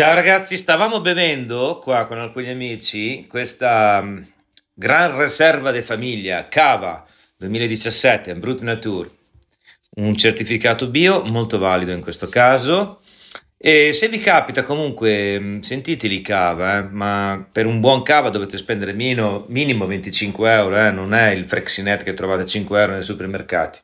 Ciao ragazzi, stavamo bevendo qua con alcuni amici questa mm, Gran Riserva di Famiglia Cava 2017 Brut Nature, un certificato bio molto valido in questo caso. E se vi capita comunque mm, sentiteli cava, eh, ma per un buon cava dovete spendere meno, minimo 25 euro, eh, non è il Frexinet che trovate a 5 euro nei supermercati.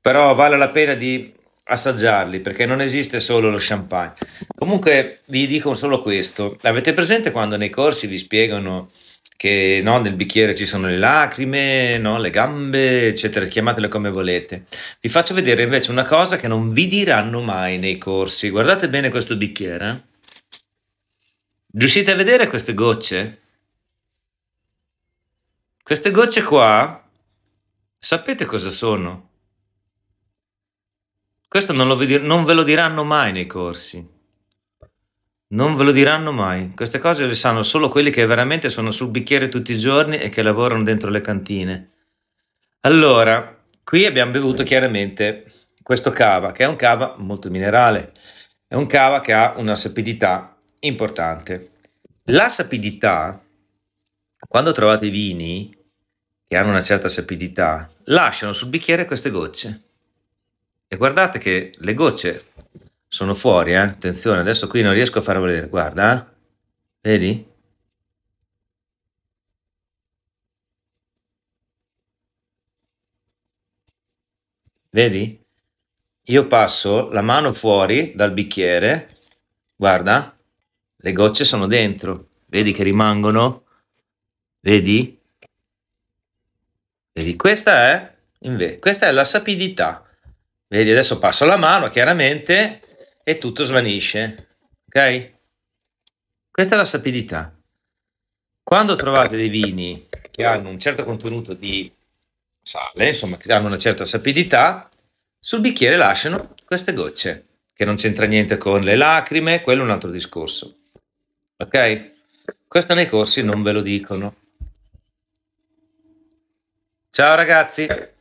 Però vale la pena di assaggiarli perché non esiste solo lo champagne. Comunque vi dico solo questo, avete presente quando nei corsi vi spiegano che no, nel bicchiere ci sono le lacrime, no, le gambe, eccetera, chiamatele come volete. Vi faccio vedere invece una cosa che non vi diranno mai nei corsi. Guardate bene questo bicchiere. Eh. Riuscite a vedere queste gocce? Queste gocce qua, sapete cosa sono? Questo non, lo non ve lo diranno mai nei corsi. Non ve lo diranno mai. Queste cose le sanno solo quelli che veramente sono sul bicchiere tutti i giorni e che lavorano dentro le cantine. Allora, qui abbiamo bevuto chiaramente questo cava, che è un cava molto minerale. È un cava che ha una sapidità importante. La sapidità, quando trovate vini che hanno una certa sapidità, lasciano sul bicchiere queste gocce. E guardate che le gocce sono fuori, eh? attenzione, adesso qui non riesco a farlo vedere, guarda, eh. vedi? Vedi? Io passo la mano fuori dal bicchiere, guarda, le gocce sono dentro, vedi che rimangono? Vedi? Vedi, questa è, invece, questa è la sapidità Vedi, adesso passo la mano chiaramente e tutto svanisce. Ok? Questa è la sapidità. Quando trovate dei vini che hanno un certo contenuto di sale, insomma, che hanno una certa sapidità, sul bicchiere lasciano queste gocce, che non c'entra niente con le lacrime, quello è un altro discorso. Ok? Questo nei corsi non ve lo dicono. Ciao ragazzi!